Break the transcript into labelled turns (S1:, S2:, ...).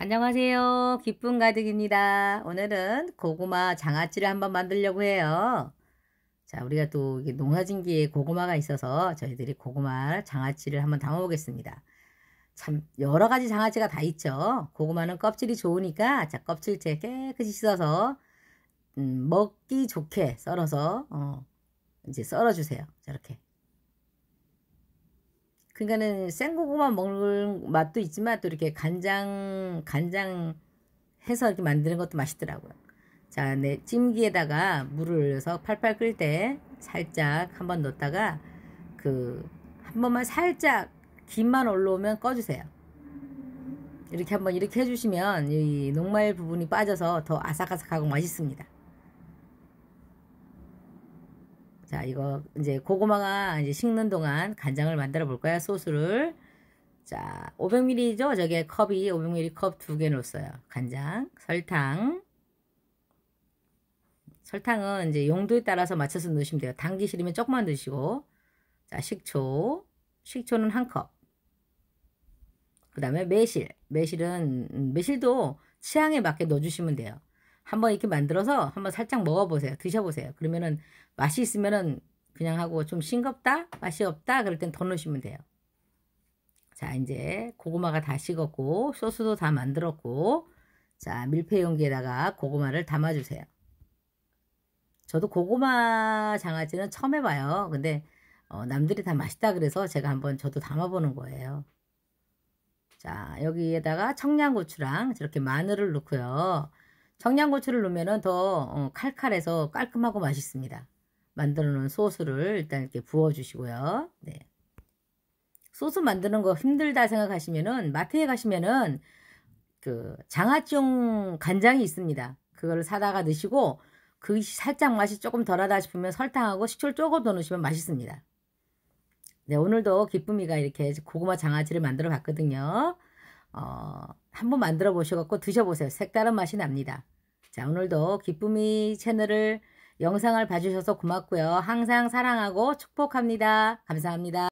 S1: 안녕하세요. 기쁨 가득입니다. 오늘은 고구마 장아찌를 한번 만들려고 해요. 자, 우리가 또 농사진기에 고구마가 있어서 저희들이 고구마 장아찌를 한번 담아보겠습니다. 참 여러 가지 장아찌가 다 있죠. 고구마는 껍질이 좋으니까 자 껍질째 깨끗이 씻어서 음, 먹기 좋게 썰어서 어, 이제 썰어주세요. 저렇게 그러니까는 생고구마 먹는 맛도 있지만 또 이렇게 간장 간장 해서 이렇게 만드는 것도 맛있더라고요. 자, 네, 찜기에다가 물을 넣어서 팔팔 끓일 때 살짝 한번 넣었다가 그 한 번만 살짝 김만 올라오면 꺼주세요. 이렇게 한번 이렇게 해주시면 이 녹말 부분이 빠져서 더 아삭아삭하고 맛있습니다. 자, 이거 이제 고구마가 이제 식는 동안 간장을 만들어 볼 거야, 소스를. 자, 500ml죠? 저게 컵이 500ml 컵 두 개 넣었어요. 간장, 설탕. 설탕은 이제 용도에 따라서 맞춰서 넣으시면 돼요. 당기 싫으면 조금만 넣으시고. 자, 식초. 식초는 한 컵. 그 다음에 매실. 매실은, 음, 매실도 취향에 맞게 넣어주시면 돼요. 한번 이렇게 만들어서 한번 살짝 먹어보세요. 드셔보세요. 그러면은 맛이 있으면은 그냥 하고 좀 싱겁다? 맛이 없다? 그럴 땐 더 넣으시면 돼요. 자 이제 고구마가 다 식었고 소스도 다 만들었고 자 밀폐 용기에다가 고구마를 담아주세요. 저도 고구마 장아찌는 처음 해봐요. 근데 어, 남들이 다 맛있다 그래서 제가 한번 저도 담아보는 거예요. 자 여기에다가 청양고추랑 저렇게 마늘을 넣고요. 청양고추를 넣으면 더 어, 칼칼해서 깔끔하고 맛있습니다. 만들어 놓은 소스를 일단 이렇게 부어 주시고요. 네. 소스 만드는 거 힘들다 생각하시면은 마트에 가시면은 그 장아찌용 간장이 있습니다. 그걸 사다가 넣으시고 그 살짝 맛이 조금 덜하다 싶으면 설탕하고 식초를 조금 더 넣으시면 맛있습니다. 네, 오늘도 기쁨이가 이렇게 고구마 장아찌를 만들어 봤거든요. 어, 한번 만들어 보셔갖고 드셔보세요. 색다른 맛이 납니다. 자 오늘도 기쁨이 채널을 영상을 봐주셔서 고맙고요. 항상 사랑하고 축복합니다. 감사합니다.